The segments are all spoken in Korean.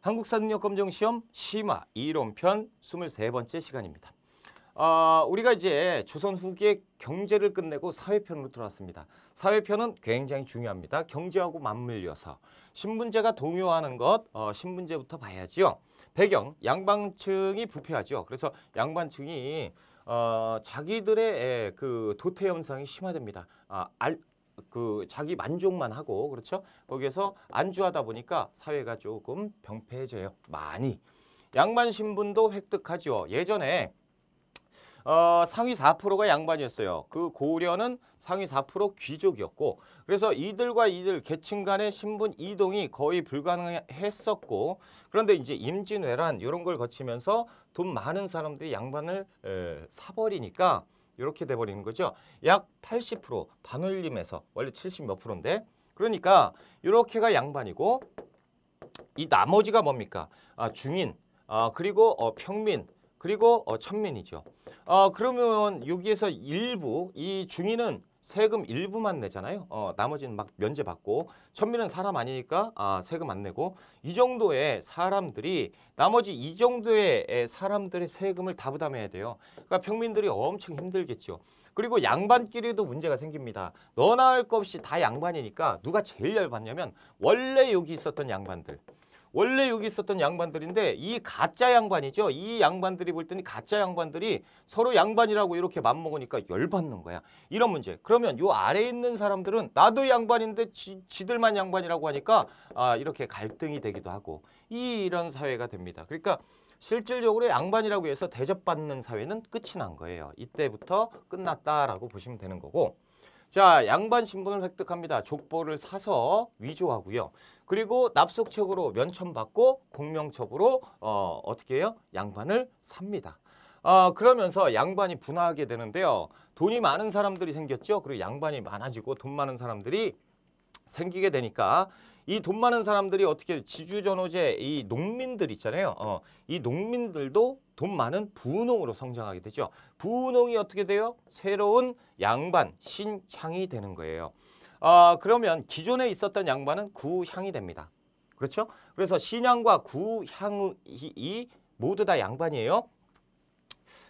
한국사능력검정 시험 심화 이론편 23번째 시간입니다. 아, 우리가 이제 조선 후기의 경제를 끝내고 사회편으로 들어왔습니다. 사회편은 굉장히 중요합니다. 경제하고 맞물려서. 신분제가 동요하는 것, 어, 신분제부터 봐야지요. 배경, 양반층이 부패하죠. 그래서 양반층이 어, 자기들의 예, 그 도태 현상이 심화됩니다. 아, 알, 그 자기 만족만 하고 그렇죠? 거기에서 안주하다 보니까 사회가 조금 병폐해져요. 많이. 양반 신분도 획득하죠. 예전에 어, 상위 4%가 양반이었어요. 그 고려는 상위 4% 귀족이었고 그래서 이들과 이들 계층 간의 신분 이동이 거의 불가능했었고 그런데 이제 임진왜란 이런 걸 거치면서 돈 많은 사람들이 양반을 에, 사버리니까 이렇게 돼버리는 거죠. 약 80% 반올림에서 원래 70 몇 프로인데 그러니까 이렇게가 양반이고 이 나머지가 뭡니까? 아, 중인, 아, 그리고 어, 평민, 그리고 어, 천민이죠. 아, 그러면 여기에서 일부 이 중인은 세금 일부만 내잖아요. 어, 나머지는 막 면제받고 천민은 사람 아니니까 아, 세금 안 내고 이 정도의 사람들이 나머지 이 정도의 사람들의 세금을 다 부담해야 돼요. 그러니까 평민들이 엄청 힘들겠죠. 그리고 양반끼리도 문제가 생깁니다. 너나 할것 없이 다 양반이니까 누가 제일 열받냐면 원래 여기 있었던 양반들. 원래 여기 있었던 양반들인데 이 가짜 양반이죠. 이 양반들이 볼 때는 가짜 양반들이 서로 양반이라고 이렇게 맞먹으니까 열받는 거야. 이런 문제. 그러면 요 아래에 있는 사람들은 나도 양반인데 지, 지들만 양반이라고 하니까 아 이렇게 갈등이 되기도 하고 이, 이런 사회가 됩니다. 그러니까 실질적으로 양반이라고 해서 대접받는 사회는 끝이 난 거예요. 이때부터 끝났다라고 보시면 되는 거고 자, 양반 신분을 획득합니다. 족보를 사서 위조하고요. 그리고 납속책으로 면천받고 공명첩으로 어, 어떻게 해요? 양반을 삽니다. 어, 그러면서 양반이 분화하게 되는데요. 돈이 많은 사람들이 생겼죠. 그리고 양반이 많아지고 돈 많은 사람들이 생기게 되니까 이 돈 많은 사람들이 어떻게 지주전호제 이 농민들 있잖아요. 어, 이 농민들도 돈 많은 분홍으로 성장하게 되죠. 분홍이 어떻게 돼요? 새로운 양반, 신향이 되는 거예요. 아, 그러면 기존에 있었던 양반은 구향이 됩니다. 그렇죠? 그래서 신향과 구향이 모두 다 양반이에요.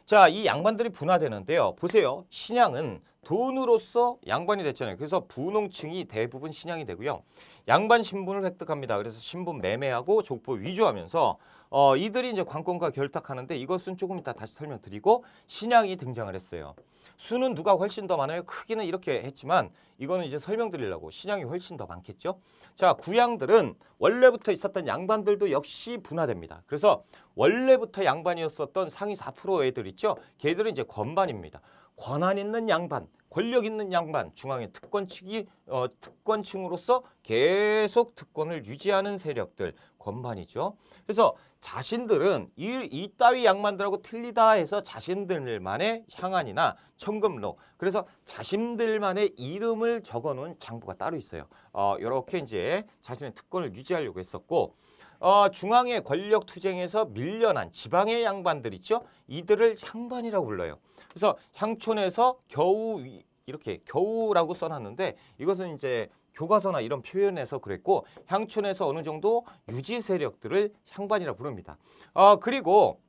자, 이 양반들이 분화되는데요. 보세요. 신향은 돈으로서 양반이 됐잖아요. 그래서 부농층이 대부분 신양이 되고요. 양반 신분을 획득합니다. 그래서 신분 매매하고 족보 위조하면서 어, 이들이 이제 관권과 결탁하는데 이것은 조금 이따 다시 설명드리고 신양이 등장을 했어요. 수는 누가 훨씬 더 많아요? 크기는 이렇게 했지만 이거는 이제 설명드리려고 신양이 훨씬 더 많겠죠. 자, 구양들은 원래부터 있었던 양반들도 역시 분화됩니다. 그래서 원래부터 양반이었었던 상위 4% 애들 있죠. 걔들은 이제 건반입니다. 권한 있는 양반, 권력 있는 양반, 중앙의 특권층이 어, 특권층으로서 계속 특권을 유지하는 세력들, 권반이죠. 그래서 자신들은 이, 이 따위 양반들하고 틀리다 해서 자신들만의 향안이나 청금록, 그래서 자신들만의 이름을 적어놓은 장부가 따로 있어요. 어, 이렇게 이제 자신의 특권을 유지하려고 했었고 어, 중앙의 권력 투쟁에서 밀려난 지방의 양반들 있죠. 이들을 향반이라고 불러요. 그래서 향촌에서 겨우 이렇게 겨우라고 써놨는데 이것은 이제 교과서나 이런 표현에서 그랬고 향촌에서 어느 정도 유지 세력들을 향반이라 부릅니다. 어, 그리고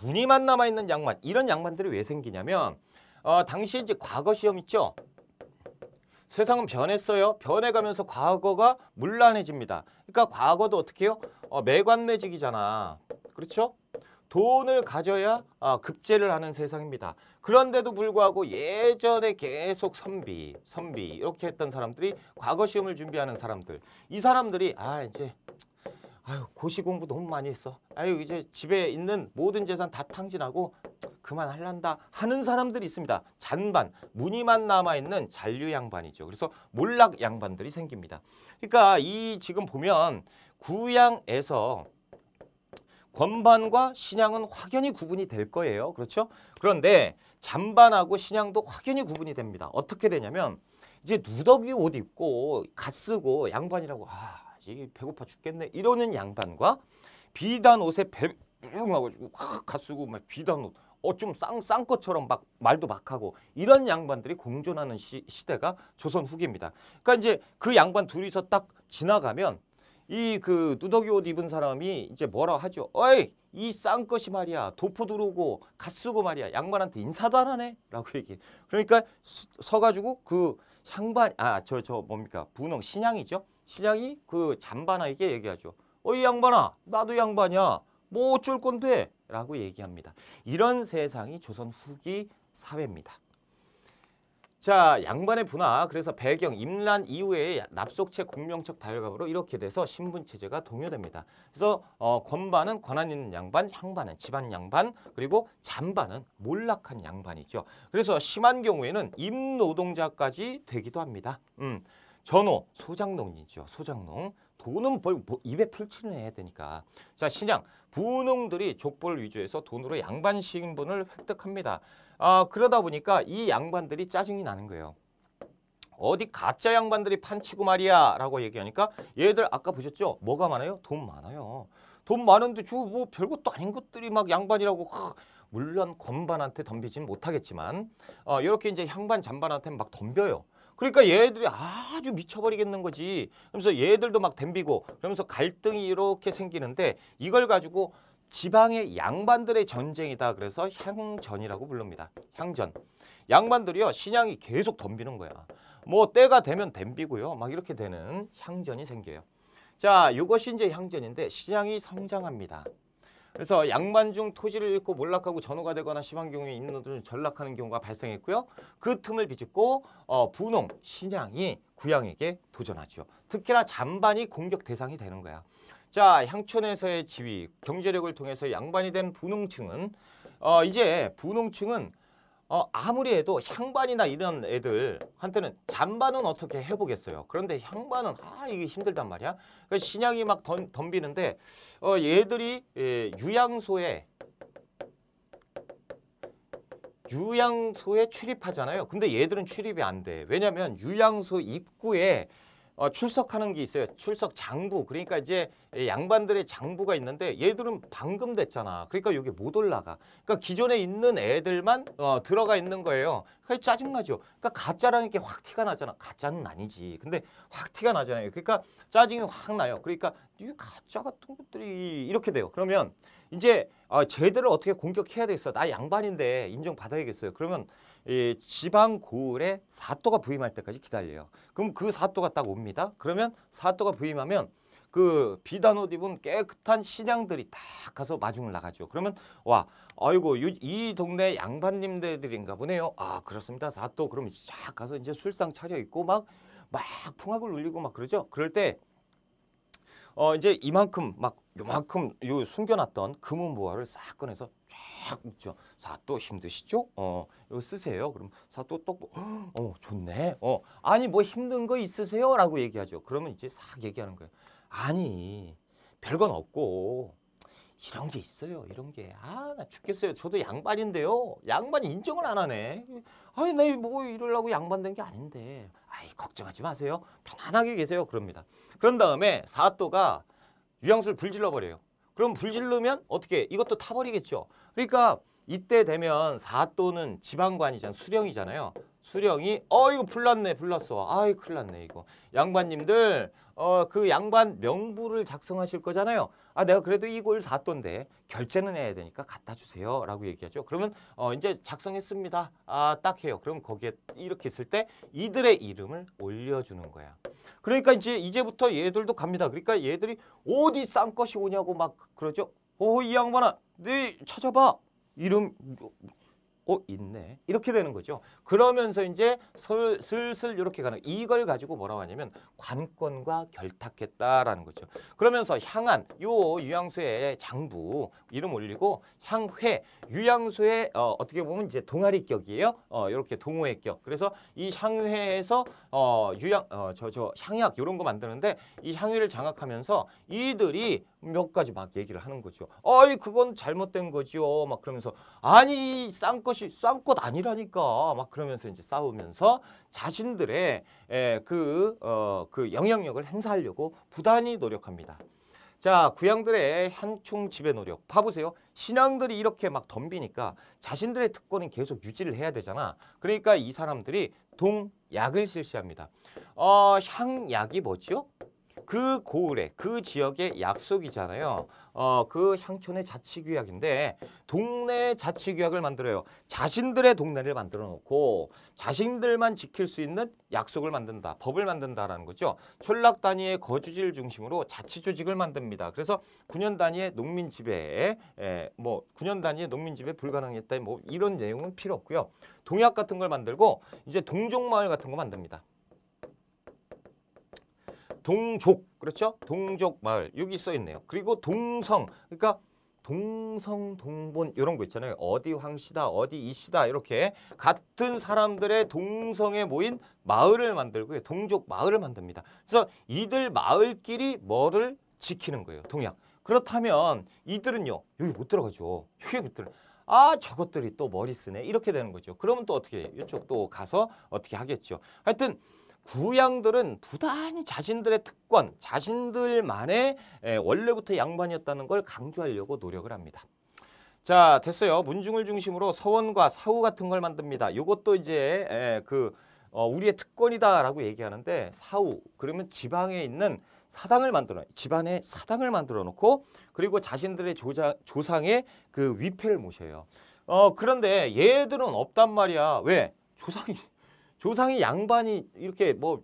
무늬만 남아있는 양만 이런 양만들이 왜 생기냐면 어, 당시 이제 과거 시험 있죠. 세상은 변했어요. 변해가면서 과거가 물란해집니다. 그러니까 과거도 어떻게 해요? 어, 매관매직이잖아. 그렇죠? 돈을 가져야 아, 급제를 하는 세상입니다. 그런데도 불구하고 예전에 계속 선비, 선비 이렇게 했던 사람들이 과거 시험을 준비하는 사람들 이 사람들이 아 이제 아유 고시 공부 너무 많이 했어. 아유 이제 집에 있는 모든 재산 다 탕진하고 그만할란다 하는 사람들이 있습니다. 잔반, 무늬만 남아있는 잔류 양반이죠. 그래서 몰락 양반들이 생깁니다. 그러니까 이 지금 보면 구양에서 권반과 신양은 확연히 구분이 될 거예요. 그렇죠? 그런데 잠반하고 신양도 확연히 구분이 됩니다. 어떻게 되냐면 이제 누더기 옷 입고 갓 쓰고 양반이라고 아 이게 배고파 죽겠네 이러는 양반과 비단 옷에 배웅하고 확갓 쓰고 막 비단 옷 어좀쌍 쌍것처럼 막 말도 막 하고 이런 양반들이 공존하는 시, 시대가 조선 후기입니다. 그러니까 이제 그 양반 둘이서 딱 지나가면 이그 뚜더기 옷 입은 사람이 이제 뭐라 하죠. 어이 이싼 것이 말이야 도포 들어오고 갓 쓰고 말이야 양반한테 인사도 안 하네 라고 얘기 그러니까 서가지고 그 상반 아 저 저 뭡니까 분홍 신양이죠 신양이 그 잔반에게 얘기하죠 어이 양반아 나도 양반이야 뭐 어쩔 건데 라고 얘기합니다 이런 세상이 조선 후기 사회입니다 자, 양반의 분화, 그래서 배경, 임란 이후에 납속체 공명책 발갑으로 이렇게 돼서 신분체제가 동요됩니다. 그래서 어, 권반은 권한 있는 양반, 향반은 집안 양반, 그리고 잔반은 몰락한 양반이죠. 그래서 심한 경우에는 임노동자까지 되기도 합니다. 음, 전호, 소장농이죠. 소장농. 돈은 벌, 뭐 입에 풀칠을 해야 되니까. 자, 신양, 부농들이 족벌 위주에서 돈으로 양반 신분을 획득합니다. 아, 그러다 보니까 이 양반들이 짜증이 나는 거예요. 어디 가짜 양반들이 판치고 말이야 라고 얘기하니까 얘들 아까 보셨죠? 뭐가 많아요? 돈 많아요. 돈 많은데 저뭐 별것도 아닌 것들이 막 양반이라고 하, 물론 건반한테 덤비진 못하겠지만 어, 이렇게 이제 향반 잔반한테 막 덤벼요. 그러니까 얘들이 아주 미쳐버리겠는 거지. 그러면서 얘들도 막 덤비고 그러면서 갈등이 이렇게 생기는데 이걸 가지고 지방의 양반들의 전쟁이다. 그래서 향전이라고 부릅니다. 향전. 양반들이요. 신양이 계속 덤비는 거야. 뭐 때가 되면 덤비고요. 막 이렇게 되는 향전이 생겨요. 자, 이것이 이제 향전인데 신양이 성장합니다. 그래서 양반 중 토지를 잃고 몰락하고 전후가 되거나 심한 경우에 인원들은 전락하는 경우가 발생했고요. 그 틈을 비집고 어, 분홍, 신양이 구양에게 도전하죠. 특히나 잔반이 공격 대상이 되는 거야. 자, 향촌에서의 지위, 경제력을 통해서 양반이 된 분홍층은 어, 이제 분홍층은 어, 아무리 해도 향반이나 이런 애들 한테는 잔반은 어떻게 해보겠어요. 그런데 향반은 아 이게 힘들단 말이야. 그러니까 신약이 막 던, 덤비는데 어, 얘들이 예, 유양소에 유양소에 출입하잖아요. 근데 얘들은 출입이 안 돼. 왜냐하면 유양소 입구에 어, 출석하는 게 있어요. 출석 장부. 그러니까 이제 양반들의 장부가 있는데 얘들은 방금 됐잖아. 그러니까 여기 못 올라가. 그러니까 기존에 있는 애들만 어, 들어가 있는 거예요. 그러니까 짜증나죠. 그러니까 가짜라는 게 확 티가 나잖아. 가짜는 아니지. 근데 확 티가 나잖아요. 그러니까 짜증이 확 나요. 그러니까 이 가짜 같은 것들이 이렇게 돼요. 그러면 이제 어, 쟤들을 어떻게 공격해야 되겠어. 나 양반인데 인정받아야겠어요. 그러면 이 지방 고을에 사또가 부임할 때까지 기다려요. 그럼 그 사또가 딱 옵니다. 그러면 사또가 부임하면 그 비단 옷 입은 깨끗한 신양들이 다 가서 마중을 나가죠. 그러면 와 아이고 이 동네 양반님들인가 보네요. 아 그렇습니다. 사또 그럼 이쫙 가서 이제 술상 차려 입고 막 막 풍악을 울리고 막 그러죠. 그럴 때어 이제 이만큼 막 요만큼 요 숨겨놨던 금은 보화를 싹 꺼내서 쫙 묶죠. 사또 힘드시죠? 어 이거 쓰세요. 그럼 사또 또어 뭐, 좋네. 어 아니 뭐 힘든 거 있으세요?라고 얘기하죠. 그러면 이제 싹 얘기하는 거예요. 아니 별건 없고 이런 게 있어요. 이런 게. 아, 나 죽겠어요. 저도 양반인데요. 양반이 인정을 안 하네. 아니, 나 뭐 이러려고 양반 된 게 아닌데. 아이, 걱정하지 마세요. 편안하게 계세요. 그럽니다. 그런 다음에 사또가 유양수를 불질러 버려요. 그럼 불질르면 어떻게? 이것도 타버리겠죠. 그러니까 이때 되면 사또는 지방관이잖아요. 수령이잖아요. 수령이 어 이거 불났네 불났어 아이 큰일 났네 이거 양반님들 어 그 양반 명부를 작성하실 거잖아요 아 내가 그래도 이걸 샀던데 결제는 해야 되니까 갖다 주세요 라고 얘기하죠 그러면 어 이제 작성했습니다 아 딱 해요 그럼 거기에 이렇게 있을 때 이들의 이름을 올려주는 거야 그러니까 이제 이제부터 얘들도 갑니다 그러니까 얘들이 어디 싼 것이 오냐고 막 그러죠 오 이 양반아 네 찾아봐 이름 어 있네 이렇게 되는 거죠. 그러면서 이제 슬, 슬슬 이렇게 가는 이걸 가지고 뭐라고 하냐면 관건과 결탁했다라는 거죠. 그러면서 향안 요유양소의 장부 이름 올리고 향회 유양소의 어, 어떻게 보면 이제 동아리격이에요. 어 이렇게 동호회격. 그래서 이 향회에서 어 유양 어저 저 향약 이런 거 만드는데 이 향유를 장악하면서 이들이 몇 가지 막 얘기를 하는 거죠. 어이 그건 잘못된 거지요. 막 그러면서 아니 쌍꺼 것이 싼것 아니라니까 막 그러면서 이제 싸우면서 자신들의 에, 예, 그, 어, 그 영향력을 행사하려고 부단히 노력합니다. 자, 구양들의 한총 지배 노력. 봐보세요. 신앙들이 이렇게 막 덤비니까 자신들의 특권은 계속 유지를 해야 되잖아. 그러니까 이 사람들이 동약을 실시합니다. 어, 향약이 뭐지요? 그 고을의 그 지역의 약속이잖아요. 어, 그 향촌의 자치규약인데 동네 자치규약을 만들어요. 자신들의 동네를 만들어 놓고 자신들만 지킬 수 있는 약속을 만든다. 법을 만든다라는 거죠. 촌락 단위의 거주지를 중심으로 자치 조직을 만듭니다. 그래서 9년 단위의 농민 지배에 에, 예, 뭐 9년 단위의 농민 지배 불가능했다. 뭐 이런 내용은 필요 없고요. 동약 같은 걸 만들고 이제 동종 마을 같은 거 만듭니다. 동족 그렇죠? 동족 마을 여기 써 있네요. 그리고 동성 그러니까 동성 동본 이런 거 있잖아요. 어디 황씨다 어디 이씨다 이렇게 같은 사람들의 동성에 모인 마을을 만들고 동족 마을을 만듭니다. 그래서 이들 마을끼리 뭐를 지키는 거예요. 동양. 그렇다면 이들은요. 여기 못 들어가죠. 여기 못 들어. 아 저것들이 또 머리 쓰네 이렇게 되는 거죠. 그러면 또 어떻게 해요? 이쪽 또 가서 어떻게 하겠죠. 하여튼 구양들은 부단히 자신들의 특권, 자신들만의 원래부터 양반이었다는 걸 강조하려고 노력을 합니다. 자 됐어요. 문중을 중심으로 서원과 사후 같은 걸 만듭니다. 이것도 이제 그 어, 우리의 특권이다라고 얘기하는데 사후 그러면 지방에 있는 사당을 만들어 집안에 사당을 만들어 놓고 그리고 자신들의 조자, 조상의 그 위패를 모셔요. 어 그런데 얘들은 없단 말이야. 왜? 조상이 조상이 양반이 이렇게 뭐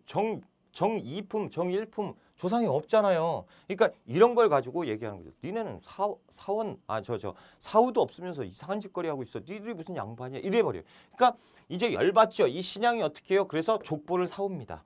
정정2품정1품 조상이 없잖아요. 그러니까 이런 걸 가지고 얘기하는 거죠. 니네는 사, 사원 아 저 저 사우도 없으면서 이상한 짓거리 하고 있어. 니들이 무슨 양반이야. 이래 버려요. 그러니까 이제 열받죠. 이 신양이 어떻게 해요? 그래서 족보를 사옵니다.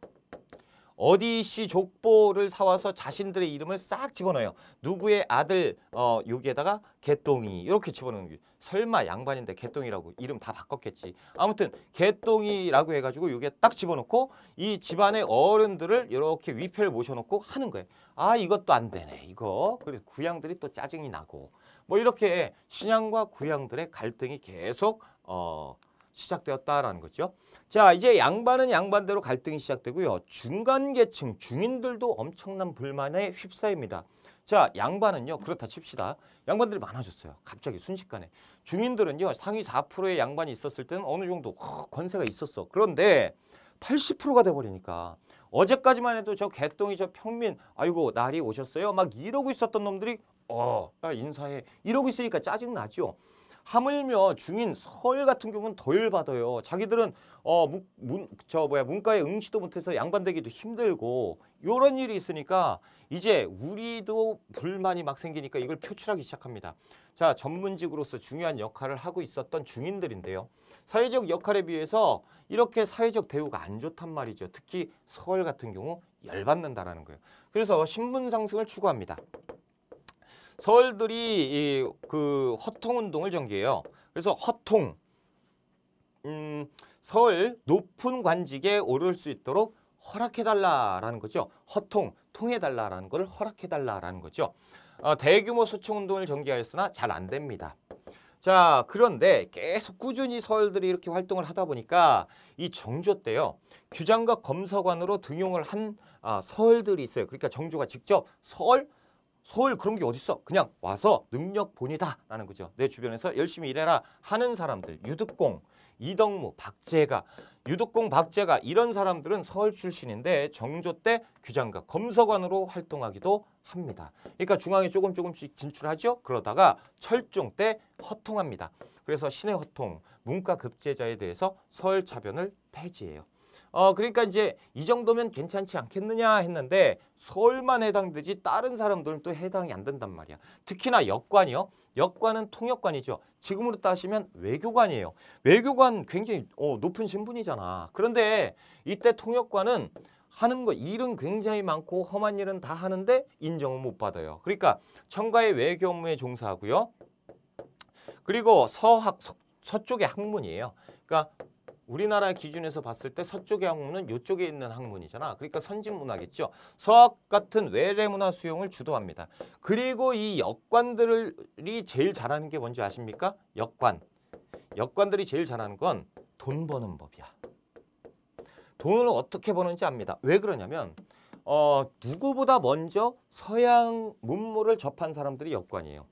어디씨 족보를 사와서 자신들의 이름을 싹 집어넣어요. 누구의 아들 어 여기에다가 개똥이 이렇게 집어넣는 게 설마 양반인데 개똥이라고 이름 다 바꿨겠지. 아무튼 개똥이라고 해가지고 여기에 딱 집어넣고 이 집안의 어른들을 이렇게 위패를 모셔놓고 하는 거예요. 아 이것도 안 되네 이거. 그래서 구양들이 또 짜증이 나고 뭐 이렇게 신양과 구양들의 갈등이 계속 어. 시작되었다라는 거죠. 자, 이제 양반은 양반대로 갈등이 시작되고요. 중간 계층 중인들도 엄청난 불만에 휩싸입니다. 자, 양반은요. 그렇다 칩시다. 양반들이 많아졌어요. 갑자기 순식간에. 중인들은요. 상위 4%의 양반이 있었을 때는 어느 정도 권세가 있었어. 그런데 80%가 돼버리니까 어제까지만 해도 저 개똥이 저 평민 아이고 날이 오셨어요 막 이러고 있었던 놈들이 어 인사해 이러고 있으니까 짜증나죠 하물며 중인 서열 같은 경우는 덜 받아요. 자기들은 어, 문, 문, 저 뭐야 문과에 응시도 못해서 양반되기도 힘들고 이런 일이 있으니까 이제 우리도 불만이 막 생기니까 이걸 표출하기 시작합니다. 자 전문직으로서 중요한 역할을 하고 있었던 중인들인데요. 사회적 역할에 비해서 이렇게 사회적 대우가 안 좋단 말이죠. 특히 서울 같은 경우 열받는다라는 거예요. 그래서 신분 상승을 추구합니다. 서울들이 이, 그 허통 운동을 전개해요. 그래서 허통, 음, 서울 높은 관직에 오를 수 있도록 허락해달라라는 거죠. 허통, 통해달라라는 걸 허락해달라라는 거죠. 어, 대규모 소청 운동을 전개하였으나 잘 안 됩니다. 자 그런데 계속 꾸준히 서울들이 이렇게 활동을 하다 보니까 이 정조 때요 규장과 검사관으로 등용을 한 아, 서울들이 있어요. 그러니까 정조가 직접 서울 서울 그런 게 어딨어 그냥 와서 능력본이다 라는 거죠 내 주변에서 열심히 일해라 하는 사람들 유득공 이덕무 박재가 유득공 박재가 이런 사람들은 서울 출신인데 정조 때 규장과 검서관으로 활동하기도 합니다 그러니까 중앙에 조금 조금씩 진출하죠 그러다가 철종 때 허통합니다 그래서 신의 허통 문과 급제자에 대해서 서울 차변을 폐지해요 어 그러니까 이제 이 정도면 괜찮지 않겠느냐 했는데 서울만 해당되지 다른 사람들은 또 해당이 안 된단 말이야. 특히나 역관이요. 역관은 통역관이죠. 지금으로 따시면 외교관이에요. 외교관 굉장히 어, 높은 신분이잖아. 그런데 이때 통역관은 하는 거 일은 굉장히 많고 험한 일은 다 하는데 인정은 못 받아요. 그러니까 청가의 외교 업무에 종사하고요. 그리고 서학 서, 쪽의 학문이에요. 그러니까 우리나라 기준에서 봤을 때 서쪽의 학문은 이쪽에 있는 학문이잖아. 그러니까 선진문화겠죠. 서학 같은 외래문화 수용을 주도합니다. 그리고 이 역관들이 제일 잘하는 게 뭔지 아십니까? 역관. 역관들이 제일 잘하는 건 돈 버는 법이야. 돈을 어떻게 버는지 압니다. 왜 그러냐면 어, 누구보다 먼저 서양 문물을 접한 사람들이 역관이에요.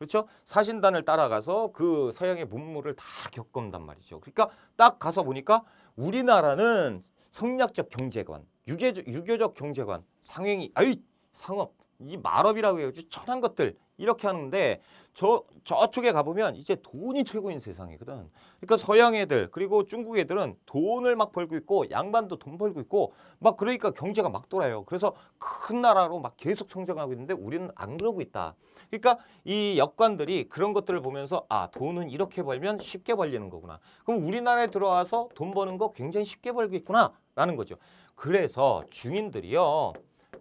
그렇죠? 사신단을 따라가서 그 서양의 문물을 다 겪은단 말이죠. 그러니까 딱 가서 보니까 우리나라는 성략적 경제관, 유교적, 유교적 경제관, 상행이, 아이 상업, 이 말업이라고 해요. 천한 것들 이렇게 하는데 저 저쪽에 가보면 이제 돈이 최고인 세상이거든. 그러니까 서양 애들 그리고 중국 애들은 돈을 막 벌고 있고 양반도 돈 벌고 있고 막 그러니까 경제가 막 돌아요. 그래서 큰 나라로 막 계속 성장하고 있는데 우리는 안 그러고 있다. 그러니까 이 역관들이 그런 것들을 보면서 아 돈은 이렇게 벌면 쉽게 벌리는 거구나. 그럼 우리나라에 들어와서 돈 버는 거 굉장히 쉽게 벌고 있구나라는 거죠. 그래서 중인들이요.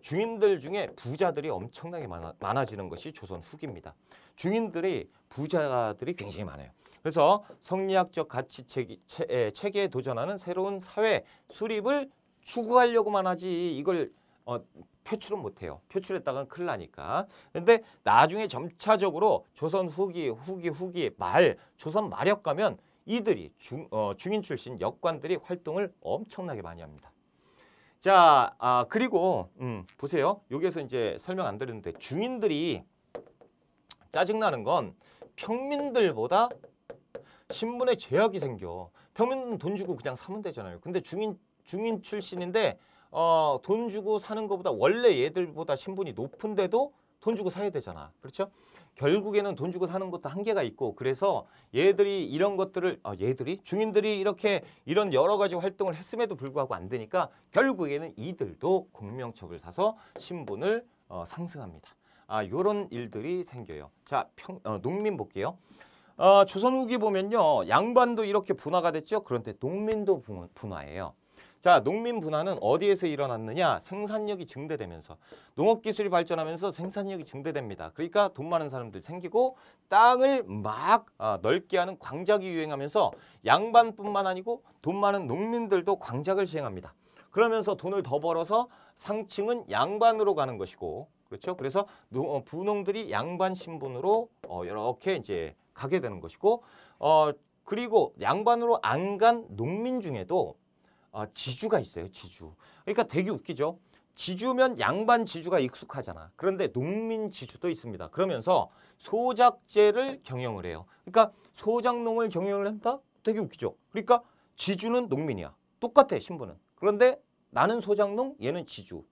중인들 중에 부자들이 엄청나게 많아, 많아지는 것이 조선 후기입니다. 중인들이 부자들이 굉장히 많아요. 그래서 성리학적 가치 체계, 에 도전하는 새로운 사회 수립을 추구하려고만 하지 이걸 어, 표출은 못해요. 표출했다간 큰일 나니까. 근데 나중에 점차적으로 조선 후기, 후기, 후기 말, 조선 말역 가면 이들이 중, 어, 중인 출신 역관들이 활동을 엄청나게 많이 합니다. 자, 아, 그리고 음, 보세요. 여기에서 이제 설명 안 드렸는데 중인들이 짜증나는 건 평민들보다 신분에 제약이 생겨. 평민은 돈 주고 그냥 사면 되잖아요. 근데 중인 중인 출신인데 어, 돈 주고 사는 것보다 원래 얘들보다 신분이 높은데도 돈 주고 사야 되잖아. 그렇죠? 결국에는 돈 주고 사는 것도 한계가 있고 그래서 얘들이 이런 것들을 아, 얘들이 중인들이 이렇게 이런 여러 가지 활동을 했음에도 불구하고 안 되니까 결국에는 이들도 공명첩을 사서 신분을 어, 상승합니다. 아, 요런 일들이 생겨요. 자, 평, 어, 농민 볼게요. 어, 조선 후기 보면요. 양반도 이렇게 분화가 됐죠. 그런데 농민도 분화예요. 자, 농민 분화는 어디에서 일어났느냐? 생산력이 증대되면서 농업 기술이 발전하면서 생산력이 증대됩니다. 그러니까 돈 많은 사람들 생기고 땅을 막 아, 넓게 하는 광작이 유행하면서 양반뿐만 아니고 돈 많은 농민들도 광작을 시행합니다. 그러면서 돈을 더 벌어서 상층은 양반으로 가는 것이고 그렇죠? 그래서 노, 어, 부농들이 양반 신분으로 어, 이렇게 이제 가게 되는 것이고 어, 그리고 양반으로 안 간 농민 중에도 어, 지주가 있어요. 지주. 그러니까 되게 웃기죠. 지주면 양반 지주가 익숙하잖아. 그런데 농민 지주도 있습니다. 그러면서 소작제를 경영을 해요. 그러니까 소작농을 경영을 한다? 되게 웃기죠. 그러니까 지주는 농민이야. 똑같아 신분은. 그런데 나는 소작농 얘는 지주.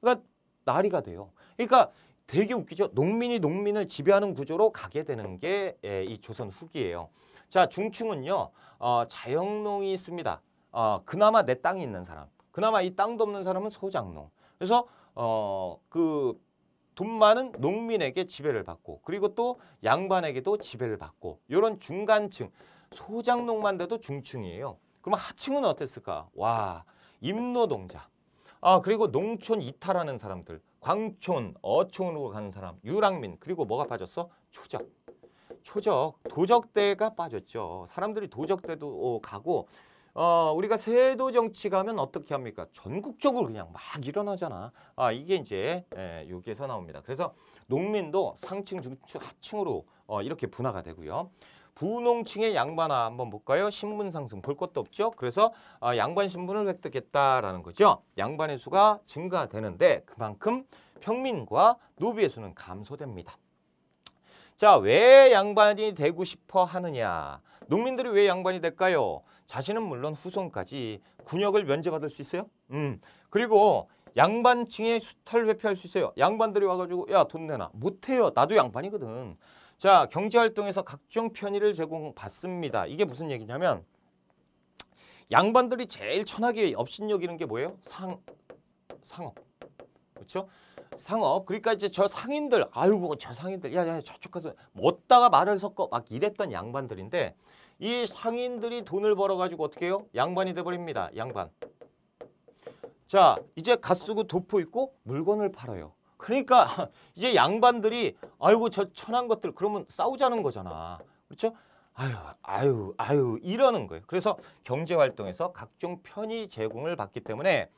그러니까 나리가 돼요. 그러니까 되게 웃기죠. 농민이 농민을 지배하는 구조로 가게 되는 게이 예, 조선 후기예요. 자 중층은요 어, 자영농이 있습니다. 어, 그나마 내 땅이 있는 사람, 그나마 이 땅도 없는 사람은 소장농. 그래서 어, 그돈 많은 농민에게 지배를 받고 그리고 또 양반에게도 지배를 받고 이런 중간층 소장농만 돼도 중층이에요. 그러면 하층은 어땠을까? 와 임노동자 아 그리고 농촌 이탈하는 사람들 광촌, 어촌으로 가는 사람 유랑민 그리고 뭐가 빠졌어? 초적 초적, 도적대가 빠졌죠. 사람들이 도적대도 가고 어, 우리가 세도 정치 가면 어떻게 합니까? 전국적으로 그냥 막 일어나잖아. 아, 이게 이제 예, 여기에서 나옵니다. 그래서 농민도 상층, 중층, 하층으로 어, 이렇게 분화가 되고요. 분홍층의 양반아 한번 볼까요? 신분 상승 볼 것도 없죠. 그래서 아, 양반 신분을 획득했다라는 거죠. 양반의 수가 증가되는데 그만큼 평민과 노비의 수는 감소됩니다. 자, 왜 양반이 되고 싶어 하느냐? 농민들이 왜 양반이 될까요? 자신은 물론 후손까지 군역을 면제받을 수 있어요. 음. 그리고 양반층의 수탈 회피할 수 있어요. 양반들이 와가지고 야 돈 내놔. 못해요. 나도 양반이거든. 자, 경제활동에서 각종 편의를 제공받습니다. 이게 무슨 얘기냐면 양반들이 제일 천하게 업신여기는 게 뭐예요? 상, 상업. 그렇죠? 상업. 그러니까 이제 저 상인들, 아이고 저 상인들, 야야 야, 저쪽 가서 못다가 말을 섞어 막 이랬던 양반들인데 이 상인들이 돈을 벌어가지고 어떻게 해요? 양반이 돼버립니다. 양반. 자, 이제 가쓰고 도포 있고 물건을 팔아요. 그러니까 이제 양반들이 아이고 저 천한 것들 그러면 싸우자는 거잖아. 그렇죠? 아유 아유 아유 이러는 거예요. 그래서 경제활동에서 각종 편의 제공을 받기 때문에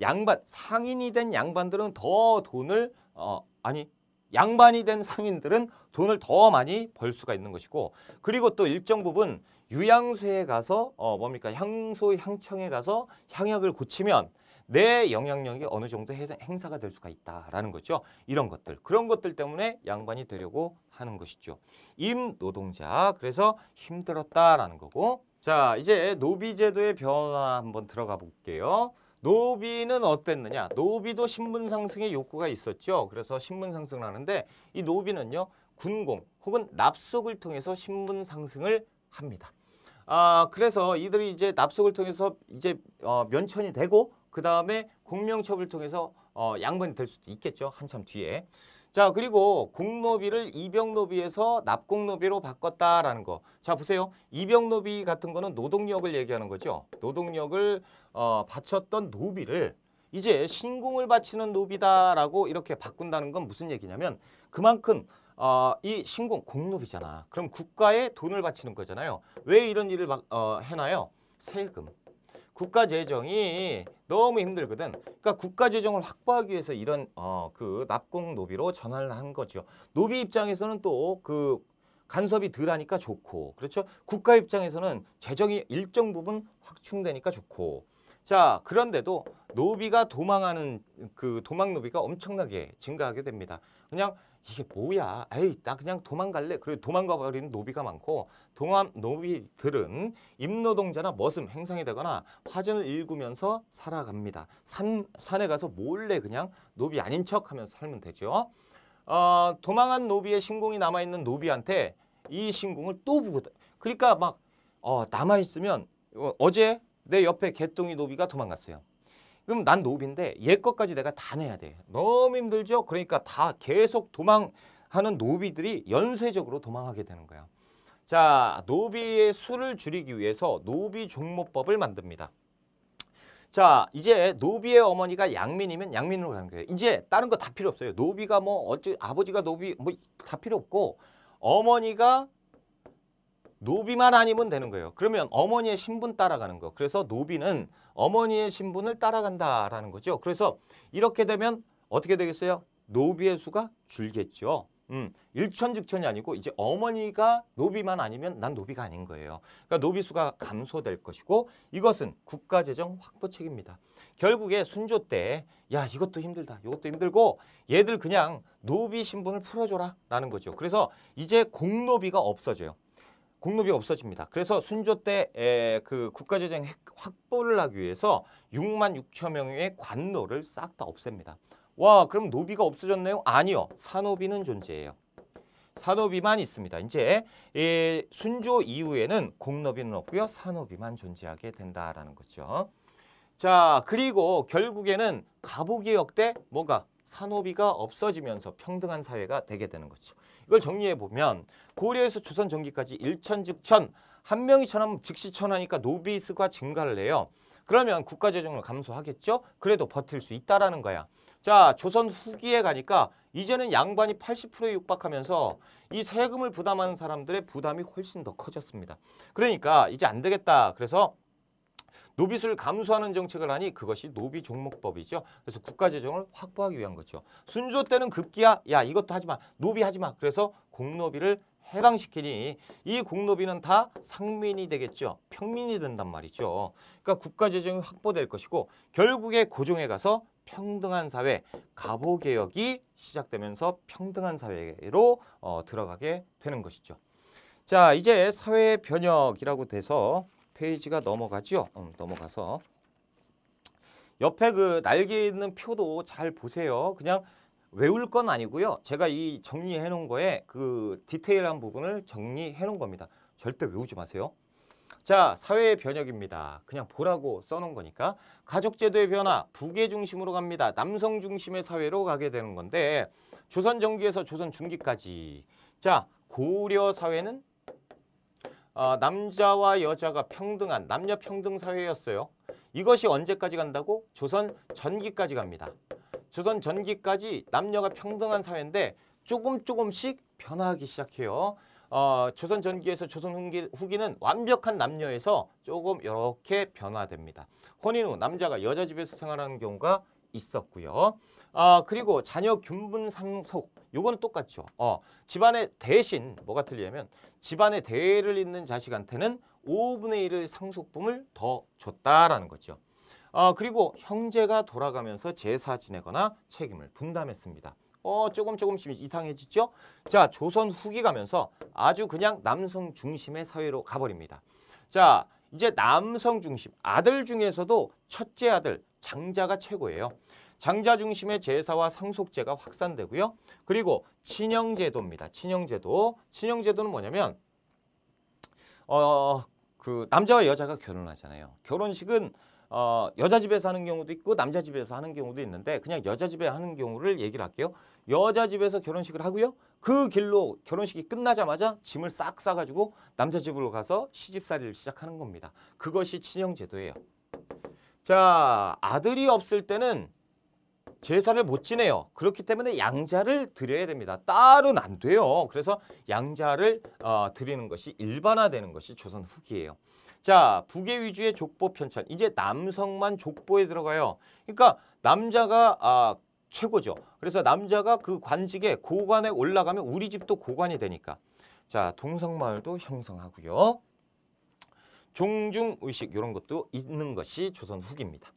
양반 상인이 된 양반들은 더 돈을 어 아니 양반이 된 상인들은 돈을 더 많이 벌 수가 있는 것이고 그리고 또 일정 부분 유양소에 가서 어 뭡니까 향소 향청에 가서 향약을 고치면 내 영향력이 어느 정도 행사가 될 수가 있다라는 거죠. 이런 것들. 그런 것들 때문에 양반이 되려고 하는 것이죠. 임노동자. 그래서 힘들었다라는 거고. 자, 이제 노비제도의 변화 한번 들어가 볼게요. 노비는 어땠느냐? 노비도 신분 상승의 욕구가 있었죠. 그래서 신분 상승을 하는데 이 노비는요. 군공 혹은 납속을 통해서 신분 상승을 합니다. 아 그래서 이들이 이제 납속을 통해서 이제 어, 면천이 되고 그 다음에 공명첩을 통해서 어, 양반이 될 수도 있겠죠 한참 뒤에 자 그리고 공노비를 이병노비에서 납공노비로 바꿨다라는 거자 보세요 이병노비 같은 거는 노동력을 얘기하는 거죠 노동력을 어, 바쳤던 노비를 이제 신공을 바치는 노비다라고 이렇게 바꾼다는 건 무슨 얘기냐면 그만큼 어, 이 신공 공노비잖아 그럼 국가에 돈을 바치는 거잖아요. 왜 이런 일을 막, 어, 해놔요? 세금. 국가 재정이 너무 힘들거든. 그러니까 국가 재정을 확보하기 위해서 이런 어, 그 납공 노비로 전환을 한 거죠. 노비 입장에서는 또 그 간섭이 덜하니까 좋고, 그렇죠? 국가 입장에서는 재정이 일정 부분 확충되니까 좋고. 자, 그런데도 노비가 도망하는 그 도망 노비가 엄청나게 증가하게 됩니다. 그냥 이게 뭐야? 에이, 나 그냥 도망갈래. 그래 도망가 버리는 노비가 많고 동암 노비들은 임노동자나 머슴 행상이 되거나 화전을 일구면서 살아갑니다. 산 산에 가서 몰래 그냥 노비 아닌 척하면서 살면 되죠. 어, 도망한 노비의 신공이 남아 있는 노비한테 이 신공을 또 부고 그러니까 막 어, 남아 있으면 어, 어제 내 옆에 개똥이 노비가 도망갔어요. 그럼 난 노비인데 얘 것까지 내가 다 내야 돼. 너무 힘들죠? 그러니까 다 계속 도망하는 노비들이 연쇄적으로 도망하게 되는 거야. 자, 노비의 수를 줄이기 위해서 노비 종모법을 만듭니다. 자, 이제 노비의 어머니가 양민이면 양민으로 가는 거예요. 이제 다른 거 다 필요 없어요. 노비가 뭐 어찌 아버지가 노비 뭐 다 필요 없고 어머니가 노비만 아니면 되는 거예요. 그러면 어머니의 신분 따라가는 거. 그래서 노비는 어머니의 신분을 따라간다라는 거죠. 그래서 이렇게 되면 어떻게 되겠어요? 노비의 수가 줄겠죠. 음, 일천즉천이 아니고 이제 어머니가 노비만 아니면 난 노비가 아닌 거예요. 그러니까 노비 수가 감소될 것이고 이것은 국가재정 확보책입니다. 결국에 순조 때 야 이것도 힘들다 이것도 힘들고 얘들 그냥 노비 신분을 풀어줘라 라는 거죠. 그래서 이제 공노비가 없어져요. 공급이 없어집니다. 그래서 순조 때 그 국가재정 확보를 하기 위해서 6만 6천 명의 관노를 싹 다 없앱니다. 와 그럼 노비가 없어졌네요 아니요. 산호비는 존재해요. 산호비만 있습니다. 이제 예, 순조 이후에는 공노비는 없고요. 산호비만 존재하게 된다라는 거죠. 자 그리고 결국에는 가보개혁 때 뭐가 산호비가 없어지면서 평등한 사회가 되게 되는 거죠. 이걸 정리해보면 고려에서 조선 전기까지 1천즉천한 명이 천하면 즉시 천하니까 노비스가 증가를 해요. 그러면 국가 재정을 감소하겠죠? 그래도 버틸 수 있다라는 거야. 자, 조선 후기에 가니까 이제는 양반이 80%에 육박하면서 이 세금을 부담하는 사람들의 부담이 훨씬 더 커졌습니다. 그러니까 이제 안 되겠다. 그래서 노비수를 감소하는 정책을 하니 그것이 노비 종목법이죠. 그래서 국가 재정을 확보하기 위한 거죠. 순조 때는 급기야. 야, 이것도 하지 마. 노비 하지 마. 그래서 공노비를 해방시키니 이공노비는다 상민이 되겠죠. 평민이 된단 말이죠. 그러니까 국가재정이 확보될 것이고 결국에 고종에 가서 평등한 사회, 가보개혁이 시작되면서 평등한 사회로 어, 들어가게 되는 것이죠. 자, 이제 사회 변혁이라고 돼서 페이지가 넘어가죠. 음, 넘어가서 옆에 그 날개 있는 표도 잘 보세요. 그냥 외울 건 아니고요. 제가 이 정리해 놓은 거에 그 디테일한 부분을 정리해 놓은 겁니다. 절대 외우지 마세요. 자, 사회의 변혁입니다. 그냥 보라고 써놓은 거니까. 가족제도의 변화, 부계 중심으로 갑니다. 남성 중심의 사회로 가게 되는 건데 조선 정기에서 조선 중기까지 자, 고려 사회는 어, 남자와 여자가 평등한 남녀 평등 사회였어요. 이것이 언제까지 간다고? 조선 전기까지 갑니다. 조선 전기까지 남녀가 평등한 사회인데 조금 조금씩 변화하기 시작해요. 어, 조선 전기에서 조선 후기, 후기는 완벽한 남녀에서 조금 이렇게 변화됩니다. 혼인 후 남자가 여자 집에서 생활하는 경우가 있었고요. 아, 그리고 자녀 균분 상속 요거 똑같죠. 어, 집안의 대신 뭐가 틀리냐면 집안의 대를 잇는 자식한테는 5분의 1의 상속분을 더 줬다라는 거죠. 어, 그리고 형제가 돌아가면서 제사 지내거나 책임을 분담했습니다. 어, 조금 조금씩 이상해지죠? 자, 조선 후기 가면서 아주 그냥 남성 중심의 사회로 가버립니다. 자, 이제 남성 중심, 아들 중에서도 첫째 아들, 장자가 최고예요. 장자 중심의 제사와 상속제가 확산되고요. 그리고 친형제도입니다. 친형제도. 친형제도는 뭐냐면 어, 그 남자와 여자가 결혼하잖아요. 결혼식은 어, 여자 집에서 하는 경우도 있고 남자 집에서 하는 경우도 있는데 그냥 여자 집에 하는 경우를 얘기를 할게요. 여자 집에서 결혼식을 하고요. 그 길로 결혼식이 끝나자마자 짐을 싹 싸가지고 남자 집으로 가서 시집살이를 시작하는 겁니다. 그것이 친형 제도예요. 자 아들이 없을 때는 제사를 못 지내요. 그렇기 때문에 양자를 드려야 됩니다. 딸은 안 돼요. 그래서 양자를 어, 드리는 것이 일반화되는 것이 조선 후기예요. 자, 북의 위주의 족보 편찬. 이제 남성만 족보에 들어가요. 그러니까 남자가 아, 최고죠. 그래서 남자가 그 관직에 고관에 올라가면 우리 집도 고관이 되니까. 자, 동성마을도 형성하고요. 종중의식 이런 것도 있는 것이 조선 후기입니다.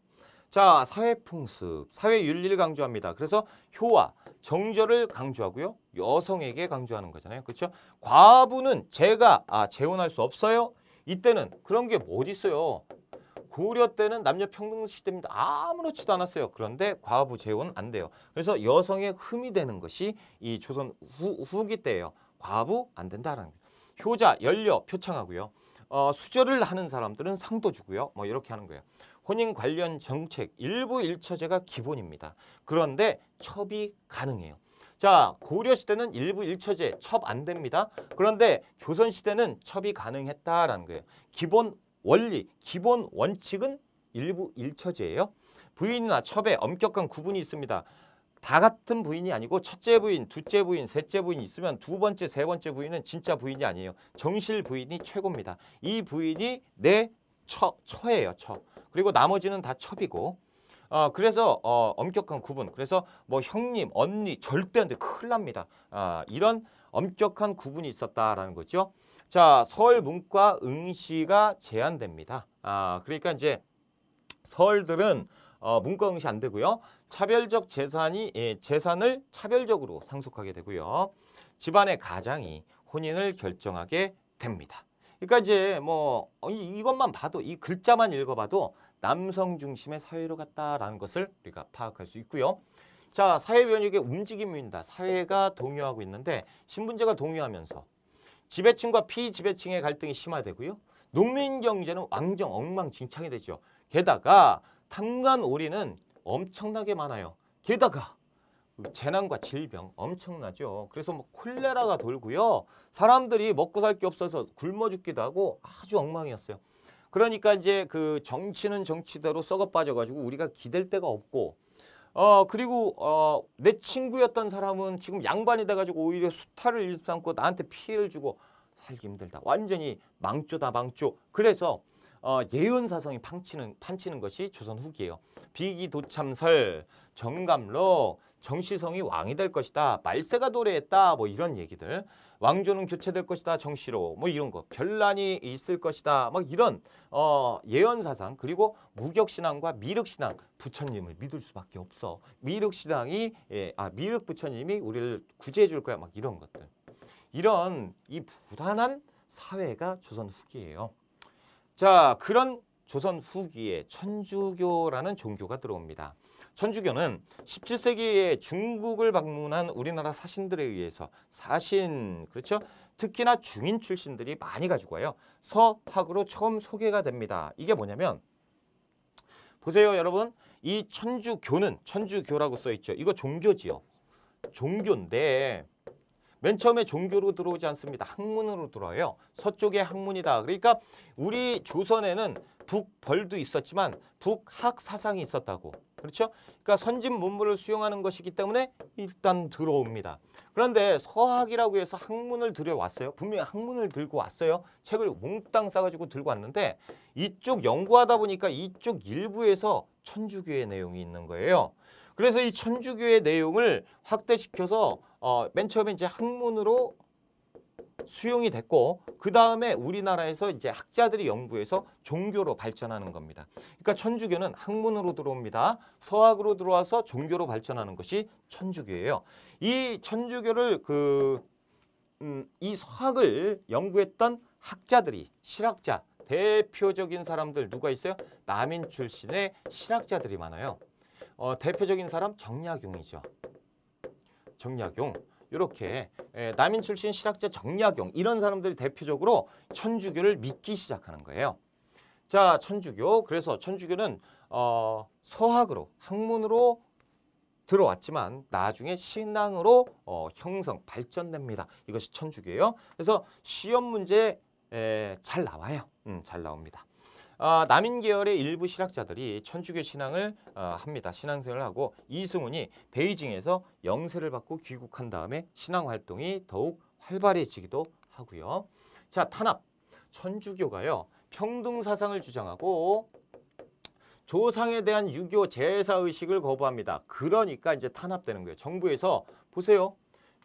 자, 사회풍습, 사회윤리를 강조합니다. 그래서 효와 정절을 강조하고요. 여성에게 강조하는 거잖아요. 그렇죠? 과부는 제가 아, 재혼할 수 없어요. 이때는 그런 게뭐 어디 있어요. 고려 때는 남녀 평등 시대입니다. 아무렇지도 않았어요. 그런데 과부 재혼 안 돼요. 그래서 여성의 흠이 되는 것이 이 조선 후, 후기 때예요. 과부 안 된다라는 거예요. 효자, 연려 표창하고요. 어, 수절을 하는 사람들은 상도 주고요. 뭐 이렇게 하는 거예요. 혼인 관련 정책 일부 일처제가 기본입니다. 그런데 첩이 가능해요. 자 고려시대는 일부 일처제 첩 안 됩니다. 그런데 조선시대는 첩이 가능했다라는 거예요. 기본 원리, 기본 원칙은 일부 일처제예요. 부인이나 첩에 엄격한 구분이 있습니다. 다 같은 부인이 아니고 첫째 부인, 둘째 부인, 셋째 부인이 있으면 두 번째, 세 번째 부인은 진짜 부인이 아니에요. 정실 부인이 최고입니다. 이 부인이 내 처, 처예요. 처. 그리고 나머지는 다 첩이고 어, 그래서 어, 엄격한 구분 그래서 뭐 형님 언니 절대 안돼 큰일 납니다 아, 이런 엄격한 구분이 있었다라는 거죠 자 서울 문과 응시가 제한됩니다 아, 그러니까 이제 서울들은 어, 문과 응시 안 되고요 차별적 재산이 예, 재산을 차별적으로 상속하게 되고요 집안의 가장이 혼인을 결정하게 됩니다. 그러니까 이제 뭐 어, 이것만 봐도 이 글자만 읽어봐도 남성 중심의 사회로 갔다라는 것을 우리가 파악할 수 있고요. 자, 사회 변혁의 움직임입니다. 사회가 동요하고 있는데 신분제가 동요하면서 지배층과 피지배층의 갈등이 심화되고요. 농민 경제는 왕정 엉망진창이 되죠. 게다가 탐관 오리는 엄청나게 많아요. 게다가 재난과 질병 엄청나죠. 그래서 뭐 콜레라가 돌고요. 사람들이 먹고 살 게 없어서 굶어 죽기도 하고 아주 엉망이었어요. 그러니까 이제 그 정치는 정치대로 썩어 빠져가지고 우리가 기댈 데가 없고 어 그리고 어 내 친구였던 사람은 지금 양반이 돼가지고 오히려 수탈을 일삼고 나한테 피해를 주고 살기 힘들다. 완전히 망조다 망조. 그래서 어, 예언 사성이 판치는 판치는 것이 조선 후기예요. 비기 도참설, 정감록, 정시성이 왕이 될 것이다. 말세가 도래했다. 뭐 이런 얘기들. 왕조는 교체될 것이다. 정시로. 뭐 이런 거. 별난이 있을 것이다. 막 이런 어, 예언 사상 그리고 무격 신앙과 미륵 신앙 부처님을 믿을 수밖에 없어. 미륵 신앙이 예, 아 미륵 부처님이 우리를 구제해 줄 거야. 막 이런 것들. 이런 이 불안한 사회가 조선 후기예요. 자, 그런 조선 후기에 천주교라는 종교가 들어옵니다. 천주교는 17세기에 중국을 방문한 우리나라 사신들에 의해서 사신 그렇죠? 특히나 중인 출신들이 많이 가지고 와요. 서학으로 처음 소개가 됩니다. 이게 뭐냐면 보세요 여러분 이 천주교는 천주교라고 써있죠. 이거 종교지요. 종교인데 맨 처음에 종교로 들어오지 않습니다. 학문으로 들어와요. 서쪽의 학문이다. 그러니까 우리 조선에는 북벌도 있었지만 북학 사상이 있었다고. 그렇죠? 그러니까 선진 문물을 수용하는 것이기 때문에 일단 들어옵니다. 그런데 서학이라고 해서 학문을 들여왔어요. 분명히 학문을 들고 왔어요. 책을 몽땅 싸가지고 들고 왔는데 이쪽 연구하다 보니까 이쪽 일부에서 천주교의 내용이 있는 거예요. 그래서 이 천주교의 내용을 확대시켜서 어, 맨 처음에 이제 학문으로 수용이 됐고 그 다음에 우리나라에서 이제 학자들이 연구해서 종교로 발전하는 겁니다. 그러니까 천주교는 학문으로 들어옵니다. 서학으로 들어와서 종교로 발전하는 것이 천주교예요. 이 천주교를 그, 음, 서학을 연구했던 학자들이 실학자, 대표적인 사람들 누가 있어요? 남인 출신의 실학자들이 많아요. 어, 대표적인 사람 정약용이죠. 정약용. 이렇게 예, 남인 출신 실학자 정약용 이런 사람들이 대표적으로 천주교를 믿기 시작하는 거예요. 자, 천주교. 그래서 천주교는 어, 서학으로 학문으로 들어왔지만 나중에 신앙으로 어, 형성 발전됩니다. 이것이 천주교예요. 그래서 시험 문제 에, 잘 나와요. 음, 잘 나옵니다. 어, 남인 계열의 일부 실학자들이 천주교 신앙을 어, 합니다. 신앙생활을 하고 이승훈이 베이징에서 영세를 받고 귀국한 다음에 신앙 활동이 더욱 활발해지기도 하고요. 자, 탄압. 천주교가요. 평등 사상을 주장하고 조상에 대한 유교 제사 의식을 거부합니다. 그러니까 이제 탄압되는 거예요. 정부에서 보세요.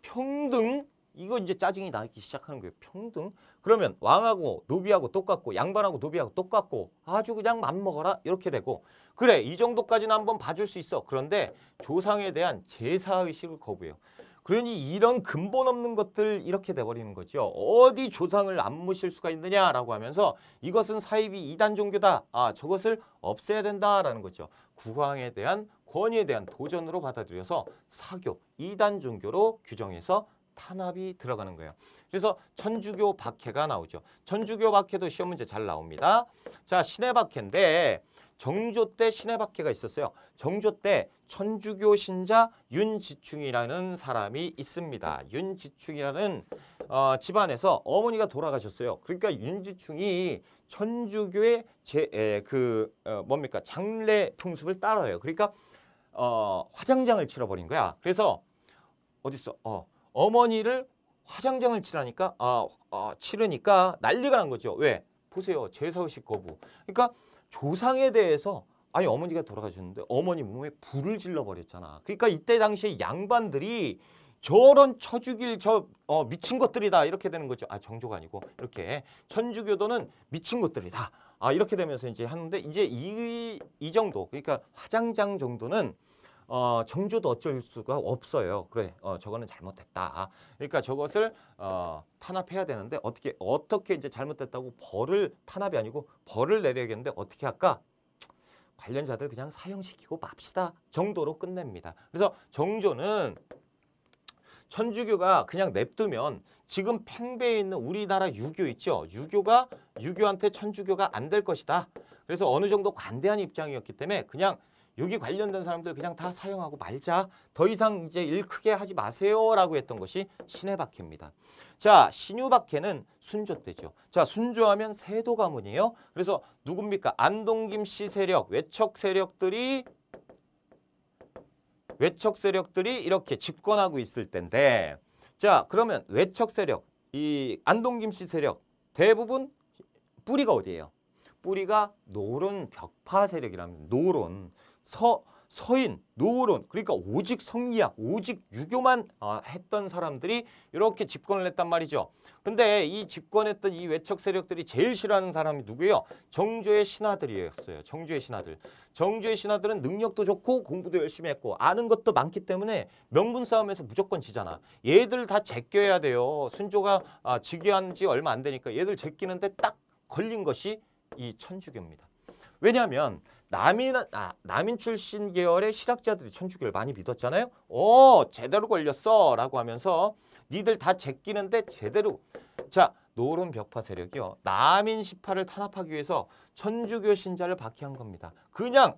평등 이거 이제 짜증이 나기 시작하는 거예요. 평등? 그러면 왕하고 노비하고 똑같고 양반하고 노비하고 똑같고 아주 그냥 맘먹어라 이렇게 되고 그래 이 정도까지는 한번 봐줄 수 있어. 그런데 조상에 대한 제사의식을 거부해요. 그러니 이런 근본 없는 것들 이렇게 돼버리는 거죠. 어디 조상을 안 모실 수가 있느냐라고 하면서 이것은 사이비 이단 종교다. 아 저것을 없애야 된다라는 거죠. 국왕에 대한 권위에 대한 도전으로 받아들여서 사교, 이단 종교로 규정해서 탄압이 들어가는 거예요. 그래서 천주교 박해가 나오죠. 천주교 박해도 시험 문제 잘 나옵니다. 자, 신해 박해인데 정조 때 신해 박해가 있었어요. 정조 때 천주교 신자 윤지충이라는 사람이 있습니다. 윤지충이라는 어, 집안에서 어머니가 돌아가셨어요. 그러니까 윤지충이 천주교의 제, 에, 그 어, 뭡니까 장례 풍습을 따라요. 그러니까 어, 화장장을 치러버린 거야. 그래서 어딨어? 어, 어머니를 화장장을 치라니까 아, 아 치르니까 난리가 난 거죠. 왜? 보세요. 제사의식 거부. 그러니까 조상에 대해서 아니 어머니가 돌아가셨는데 어머니 몸에 불을 질러버렸잖아. 그러니까 이때 당시에 양반들이 저런 처죽일 저 어, 미친 것들이다 이렇게 되는 거죠. 아 정조가 아니고 이렇게 천주교도는 미친 것들이다. 아 이렇게 되면서 이제 하는데 이제 이, 이 정도 그러니까 화장장 정도는 어, 정조도 어쩔 수가 없어요. 그래, 어, 저거는 잘못됐다. 그러니까 저것을 어, 탄압해야 되는데 어떻게 어떻게 이제 잘못됐다고 벌을 탄압이 아니고 벌을 내려야겠는데 어떻게 할까? 관련자들 그냥 사형시키고 맙시다 정도로 끝냅니다. 그래서 정조는 천주교가 그냥 냅두면 지금 팽배에 있는 우리나라 유교 있죠. 유교가 유교한테 천주교가 안 될 것이다. 그래서 어느 정도 관대한 입장이었기 때문에 그냥 여기 관련된 사람들 그냥 다 사용하고 말자. 더 이상 이제 일 크게 하지 마세요라고 했던 것이 신해박해입니다. 자, 신유박해는 순조 때죠. 자, 순조하면 세도 가문이에요. 그래서 누굽니까? 안동김 씨 세력, 외척 세력들이 외척 세력들이 이렇게 집권하고 있을 텐데 자, 그러면 외척 세력, 이 안동김 씨 세력 대부분 뿌리가 어디예요? 뿌리가 노론 벽파 세력이라면 노론 서, 서인, 노론 그러니까 오직 성리학, 오직 유교만 어, 했던 사람들이 이렇게 집권을 했단 말이죠. 근데 이 집권했던 이 외척 세력들이 제일 싫어하는 사람이 누구예요? 정조의 신하들이었어요. 정조의 신하들. 정조의 신하들은 능력도 좋고 공부도 열심히 했고 아는 것도 많기 때문에 명분 싸움에서 무조건 지잖아. 얘들 다 제껴야 돼요. 순조가 아, 즉위한 지 얼마 안 되니까 얘들 제끼는데 딱 걸린 것이 이 천주교입니다. 왜냐하면 남인 아, 남인 출신 계열의 실학자들이 천주교를 많이 믿었잖아요. 어 제대로 걸렸어라고 하면서 니들 다 제끼는데 제대로 자 노론 벽파 세력이요 남인 시파를 탄압하기 위해서 천주교 신자를 박해한 겁니다. 그냥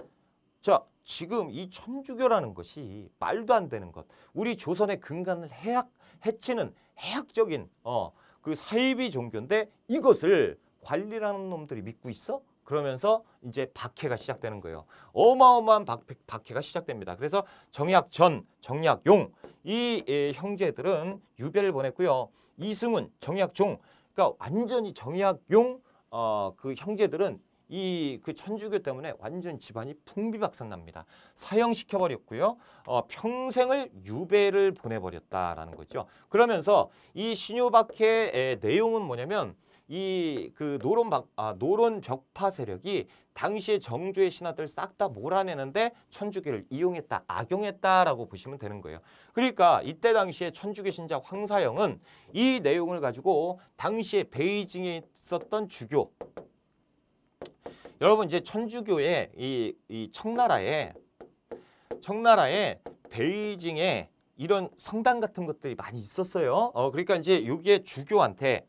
자 지금 이 천주교라는 것이 말도 안 되는 것 우리 조선의 근간을 해악 해치는 해악적인 어그 사이비 종교인데 이것을 관리라는 놈들이 믿고 있어? 그러면서 이제 박해가 시작되는 거예요. 어마어마한 박, 박해가 시작됩니다. 그래서 정약전, 정약용 이 형제들은 유배를 보냈고요. 이승훈, 정약종 그러니까 완전히 정약용 어, 그 형제들은 이 그 천주교 때문에 완전 집안이 풍비박산납니다. 사형시켜버렸고요. 어, 평생을 유배를 보내버렸다라는 거죠. 그러면서 이 신유박해의 내용은 뭐냐면 이그 노론 박, 아, 노론 벽파 세력이 당시의 정조의 신하들 싹 다 몰아내는데 천주교를 이용했다, 악용했다라고 보시면 되는 거예요. 그러니까 이때 당시에 천주교 신자 황사영은 이 내용을 가지고 당시에 베이징에 있었던 주교 여러분 이제 천주교의 이, 이 청나라에 청나라에 베이징에 이런 성당 같은 것들이 많이 있었어요. 어, 그러니까 이제 여기에 주교한테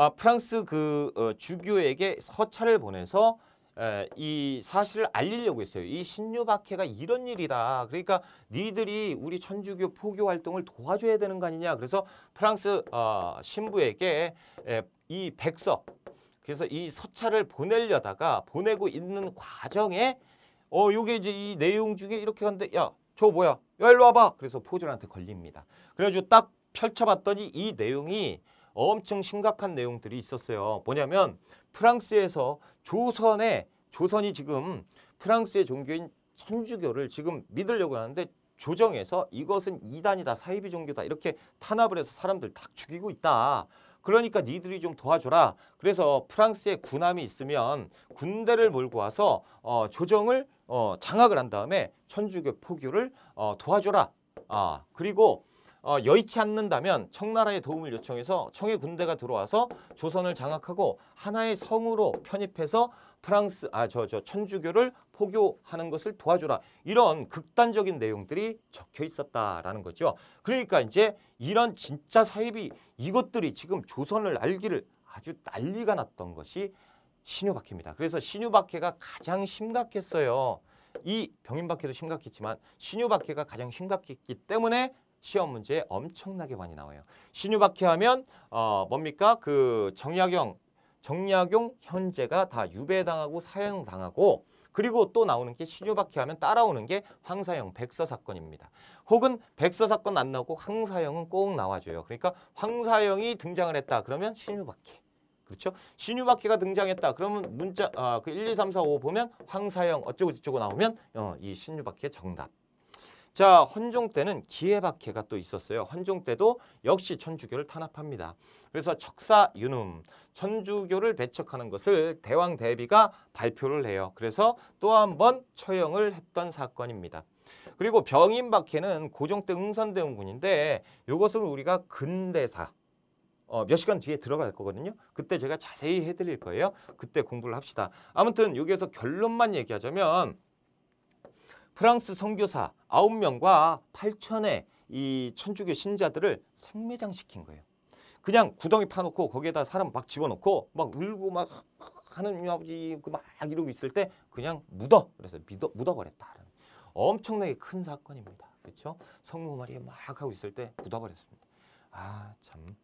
아, 프랑스 그 어, 주교에게 서찰을 보내서 에, 이 사실을 알리려고 했어요. 이 신유박해가 이런 일이다. 그러니까 니들이 우리 천주교 포교 활동을 도와줘야 되는 거 아니냐. 그래서 프랑스 어, 신부에게 에, 이 백서 그래서 이 서찰을 보내려다가 보내고 있는 과정에 어 요게 이제 이 내용 중에 이렇게 하데야저 뭐야 야 일로 와봐 그래서 포졸한테 걸립니다. 그래가지고 딱 펼쳐봤더니 이 내용이 엄청 심각한 내용들이 있었어요. 뭐냐면 프랑스에서 조선에 조선이 지금 프랑스의 종교인 천주교를 지금 믿으려고 하는데 조정에서 이것은 이단이다 사이비 종교다 이렇게 탄압을 해서 사람들 다 죽이고 있다. 그러니까 니들이 좀 도와줘라. 그래서 프랑스에 군함이 있으면 군대를 몰고 와서 어, 조정을 어, 장악을 한 다음에 천주교 포교를 어, 도와줘라. 아 그리고 어, 여의치 않는다면 청나라의 도움을 요청해서 청의 군대가 들어와서 조선을 장악하고 하나의 성으로 편입해서 프랑스 아저 저 천주교를 포교하는 것을 도와주라 이런 극단적인 내용들이 적혀 있었다라는 거죠. 그러니까 이제 이런 진짜 사이비 이것들이 지금 조선을 알기를 아주 난리가 났던 것이 신유박해입니다. 그래서 신유박해가 가장 심각했어요. 이 병인박해도 심각했지만 신유박해가 가장 심각했기 때문에 시험 문제에 엄청나게 많이 나와요. 신유박해 하면 어 뭡니까? 그 정약용 정약용 현재가 다 유배당하고 사형당하고 그리고 또 나오는 게 신유박해 하면 따라오는 게 황사형 백서 사건입니다. 혹은 백서 사건 안 나오고 황사형은 꼭 나와줘요. 그러니까 황사형이 등장을 했다 그러면 신유박해. 그렇죠? 신유박해가 등장했다. 그러면 문자 아, 그 1, 2, 3, 4, 5 보면 황사형 어쩌고 저쩌고 나오면 어, 이 신유박해 정답. 자, 헌종 때는 기해박해가 또 있었어요. 헌종 때도 역시 천주교를 탄압합니다. 그래서 척사윤음, 천주교를 배척하는 것을 대왕 대비가 발표를 해요. 그래서 또 한 번 처형을 했던 사건입니다. 그리고 병인박해는 고종 때응선대원 군인데 이것을 우리가 근대사, 어, 몇 시간 뒤에 들어갈 거거든요. 그때 제가 자세히 해드릴 거예요. 그때 공부를 합시다. 아무튼 여기에서 결론만 얘기하자면 프랑스 선교사 9명과 8천의 이 천주교 신자들을 생매장시킨 거예요. 그냥 구덩이 파놓고 거기에다 사람 막 집어넣고 막 울고 막하느 아버지 그 막 이러고 있을 때 그냥 묻어. 그래서 믿어, 묻어버렸다. 엄청나게 큰 사건입니다. 그렇죠? 성모 마리아 막 하고 있을 때 묻어버렸습니다. 아 참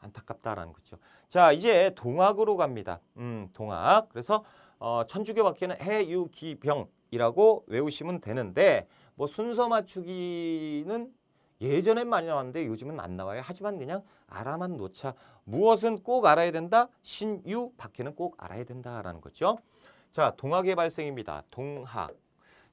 안타깝다라는 거죠. 자 이제 동학으로 갑니다. 음 동학. 그래서 어, 천주교 밖에는 해유기병이라고 외우시면 되는데 뭐 순서 맞추기는 예전엔 많이 나왔는데 요즘은 안 나와요. 하지만 그냥 알아만 놓자. 무엇은 꼭 알아야 된다. 신유 밖에는 꼭 알아야 된다라는 거죠. 자, 동학의 발생입니다. 동학.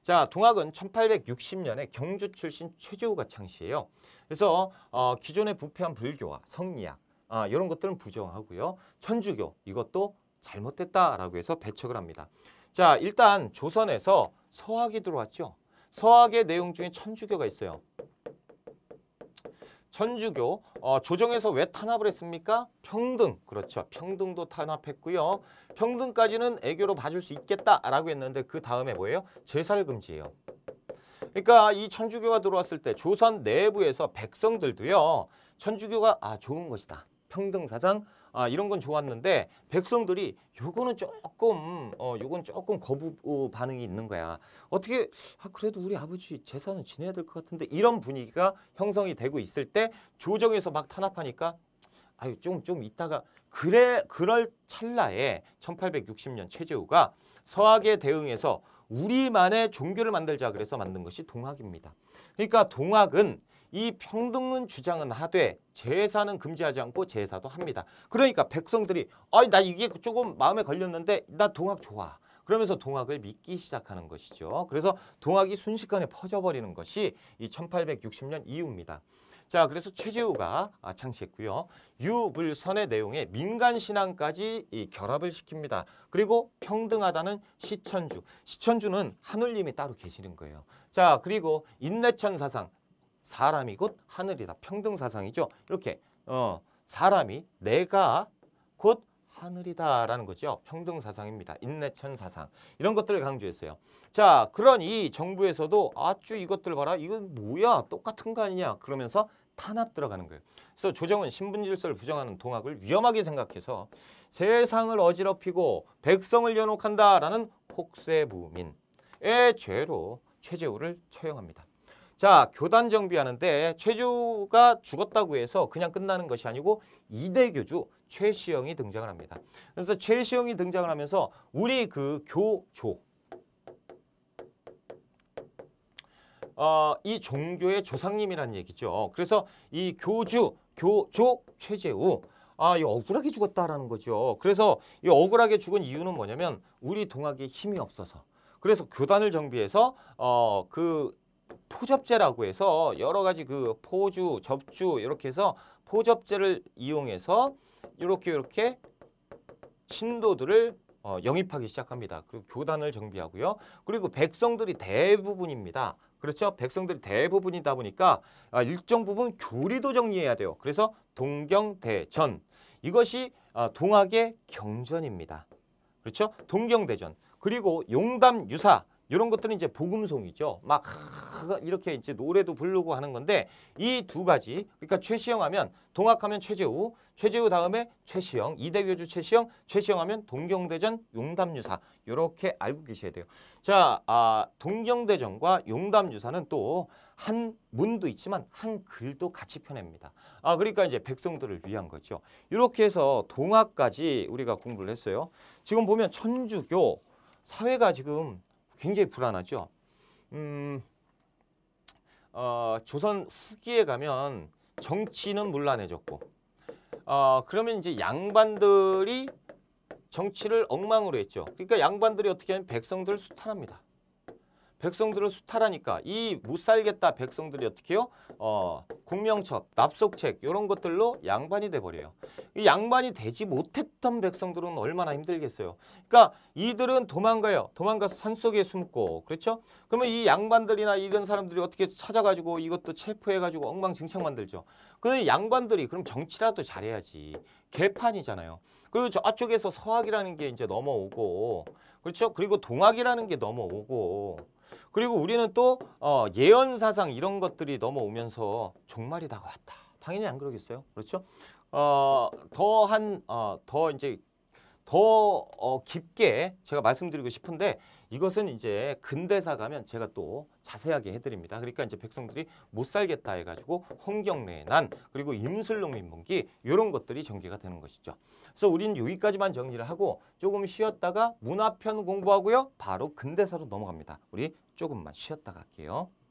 자, 동학은 1860년에 경주 출신 최재우가 창시해요. 그래서 어, 기존의 부패한 불교와 성리학, 아, 이런 것들은 부정하고요. 천주교, 이것도 잘못됐다라고 해서 배척을 합니다. 자, 일단 조선에서 서학이 들어왔죠. 서학의 내용 중에 천주교가 있어요. 천주교 어, 조정에서 왜 탄압을 했습니까? 평등 그렇죠. 평등도 탄압했고요. 평등까지는 애교로 봐줄 수 있겠다라고 했는데 그 다음에 뭐예요? 제사를 금지해요. 그러니까 이 천주교가 들어왔을 때 조선 내부에서 백성들도요. 천주교가 아 좋은 것이다. 평등 사상 아, 이런 건 좋았는데 백성들이 요거는 조금 어 요건 조금 거부 어, 반응이 있는 거야. 어떻게 아, 그래도 우리 아버지 재산는 지내야 될 것 같은데 이런 분위기가 형성이 되고 있을 때 조정에서 막 탄압하니까 아유 좀좀 좀 있다가 그래 그럴 찰나에 1860년 최재우가 서학에 대응해서 우리만의 종교를 만들자 그래서 만든 것이 동학입니다. 그러니까 동학은 이 평등은 주장은 하되 제사는 금지하지 않고 제사도 합니다. 그러니까 백성들이 아니 나 이게 조금 마음에 걸렸는데 나 동학 좋아. 그러면서 동학을 믿기 시작하는 것이죠. 그래서 동학이 순식간에 퍼져버리는 것이 이 1860년 이후입니다. 자, 그래서 최재우가 아, 창시했고요. 유불선의 내용에 민간 신앙까지 결합을 시킵니다. 그리고 평등하다는 시천주. 시천주는 한울님이 따로 계시는 거예요. 자, 그리고 인내천 사상, 사람이 곧 하늘이다. 평등 사상이죠. 이렇게 어, 사람이 내가 곧 하늘이다라는 거죠. 평등 사상입니다. 인내천 사상. 이런 것들을 강조했어요. 자, 그러니 정부에서도 아주 이것들 봐라. 이건 뭐야? 똑같은 거 아니냐? 그러면서 탄압 들어가는 거예요. 그래서 조정은 신분 질서를 부정하는 동학을 위험하게 생각해서 세상을 어지럽히고 백성을 연옥한다라는 폭세부민의 죄로 최재우를 처형합니다. 자, 교단 정비하는데 최주가 죽었다고 해서 그냥 끝나는 것이 아니고 이대 교주 최시영이 등장을 합니다. 그래서 최시영이 등장을 하면서 우리 그 교조 어, 이 종교의 조상님이라는 얘기죠. 그래서 이 교주, 교조, 최재우 아, 이 억울하게 죽었다라는 거죠. 그래서 이 억울하게 죽은 이유는 뭐냐면 우리 동학에 힘이 없어서 그래서 교단을 정비해서 어, 그 포접제라고 해서 여러 가지 그 포주, 접주 이렇게 해서 포접제를 이용해서 이렇게 이렇게 신도들을 어, 영입하기 시작합니다. 그리고 교단을 정비하고요. 그리고 백성들이 대부분입니다. 그렇죠? 백성들이 대부분이다 보니까 아, 일정 부분 교리도 정리해야 돼요. 그래서 동경대전 이것이 아, 동학의 경전입니다. 그렇죠? 동경대전 그리고 용담유사 이런 것들은 이제 복음송이죠. 막 이렇게 이제 노래도 부르고 하는 건데 이 두 가지 그러니까 최시영 하면 동학하면 최재우 최재우 다음에 최시영 이대교주 최시영 최시영 하면 동경대전 용담유사 이렇게 알고 계셔야 돼요. 자 아, 동경대전과 용담유사는 또 한 문도 있지만 한 글도 같이 펴냅니다. 아 그러니까 이제 백성들을 위한 거죠. 이렇게 해서 동학까지 우리가 공부를 했어요. 지금 보면 천주교 사회가 지금 굉장히 불안하죠. 음, 어, 조선 후기에 가면 정치는 물란해졌고 어, 그러면 이제 양반들이 정치를 엉망으로 했죠. 그러니까 양반들이 어떻게 하면 백성들을 수탈합니다. 백성들을 수탈하니까 이 못 살겠다 백성들이 어떻게 해요? 어, 공명첩, 납속책 이런 것들로 양반이 돼버려요. 이 양반이 되지 못했던 백성들은 얼마나 힘들겠어요. 그러니까 이들은 도망가요. 도망가서 산속에 숨고 그렇죠? 그러면 이 양반들이나 이런 사람들이 어떻게 찾아가지고 이것도 체포해가지고 엉망진창 만들죠. 그데 양반들이 그럼 정치라도 잘해야지. 개판이잖아요. 그리고 저쪽에서 서학이라는 게 이제 넘어오고 그렇죠? 그리고 동학이라는 게 넘어오고 그리고 우리는 또 어, 예언사상 이런 것들이 넘어오면서 종말이 다가왔다. 당연히 안 그러겠어요. 그렇죠? 어, 더한, 어, 이제 더 어, 깊게 제가 말씀드리고 싶은데 이것은 이제 근대사 가면 제가 또 자세하게 해드립니다. 그러니까 이제 백성들이 못 살겠다 해가지고 홍경래난 그리고 임술농민분기 이런 것들이 전개가 되는 것이죠. 그래서 우리 여기까지만 정리를 하고 조금 쉬었다가 문화편 공부하고요. 바로 근대사로 넘어갑니다. 우리 조금만 쉬었다 갈게요.